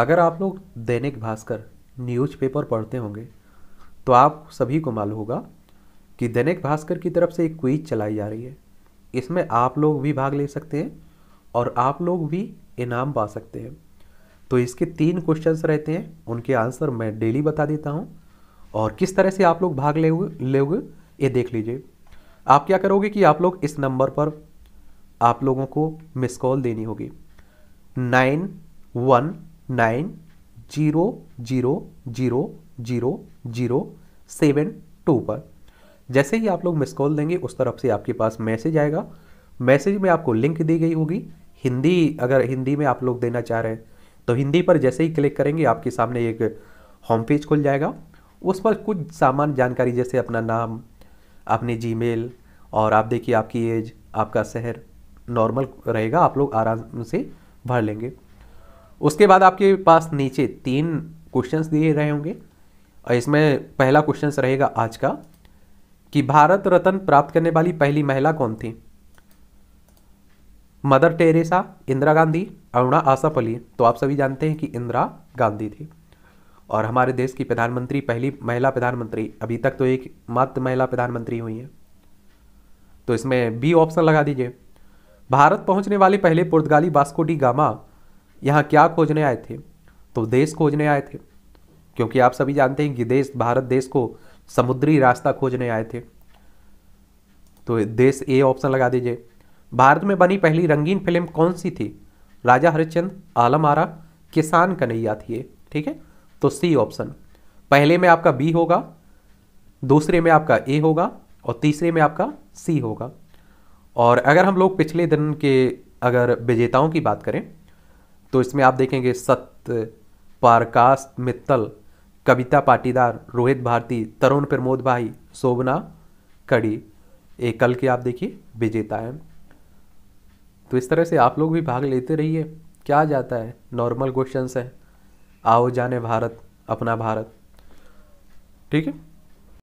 अगर आप लोग दैनिक भास्कर न्यूज़पेपर पढ़ते होंगे तो आप सभी को मालूम होगा कि दैनिक भास्कर की तरफ से एक क्विज चलाई जा रही है इसमें आप लोग भी भाग ले सकते हैं और आप लोग भी इनाम पा सकते हैं तो इसके तीन क्वेश्चंस रहते हैं उनके आंसर मैं डेली बता देता हूँ और किस तरह से आप लोग भाग ले ये देख लीजिए आप क्या करोगे कि आप लोग इस नंबर पर आप लोगों को मिस कॉल देनी होगी nine one nine zero zero zero zero zero seven two पर जैसे ही आप लोग मिस कॉल देंगे उस तरफ से आपके पास मैसेज आएगा मैसेज में आपको लिंक दी गई होगी हिंदी अगर हिंदी में आप लोग देना चाह रहे हैं तो हिंदी पर जैसे ही क्लिक करेंगे आपके सामने एक होम पेज खुल जाएगा उस पर कुछ सामान्य जानकारी जैसे अपना नाम अपनी जी और आप देखिए आपकी एज आपका शहर नॉर्मल रहेगा आप लोग आराम से भर लेंगे उसके बाद आपके पास नीचे तीन क्वेश्चंस दिए रहे होंगे और इसमें पहला क्वेश्चन रहेगा आज का कि भारत रत्न प्राप्त करने वाली पहली महिला कौन थी मदर टेरेसा इंदिरा गांधी अरुणा आसफ अली तो आप सभी जानते हैं कि इंदिरा गांधी थी और हमारे देश की प्रधानमंत्री पहली महिला प्रधानमंत्री अभी तक तो एक मात्र महिला प्रधानमंत्री हुई है तो इसमें बी ऑप्शन लगा दीजिए भारत पहुंचने वाले पहले पुर्तगाली बास्को डी गामा यहाँ क्या खोजने आए थे तो देश खोजने आए थे क्योंकि आप सभी जानते हैं कि देश भारत देश को समुद्री रास्ता खोजने आए थे तो देश ए ऑप्शन लगा दीजिए भारत में बनी पहली रंगीन फिल्म कौन सी थी राजा हरिचंद आलम आरा किसान कन्हैया थी ठीक है तो सी ऑप्शन पहले में आपका बी होगा दूसरे में आपका ए होगा और तीसरे में आपका सी होगा और अगर हम लोग पिछले दिन के अगर विजेताओं की बात करें तो इसमें आप देखेंगे सत्य पारकाश मित्तल कविता पाटीदार रोहित भारती तरुण प्रमोद भाई शोभना कड़ी एकल के आप देखिए विजेता है तो इस तरह से आप लोग भी भाग लेते रहिए क्या जाता है नॉर्मल क्वेश्चन है आओ जाने भारत अपना भारत ठीक है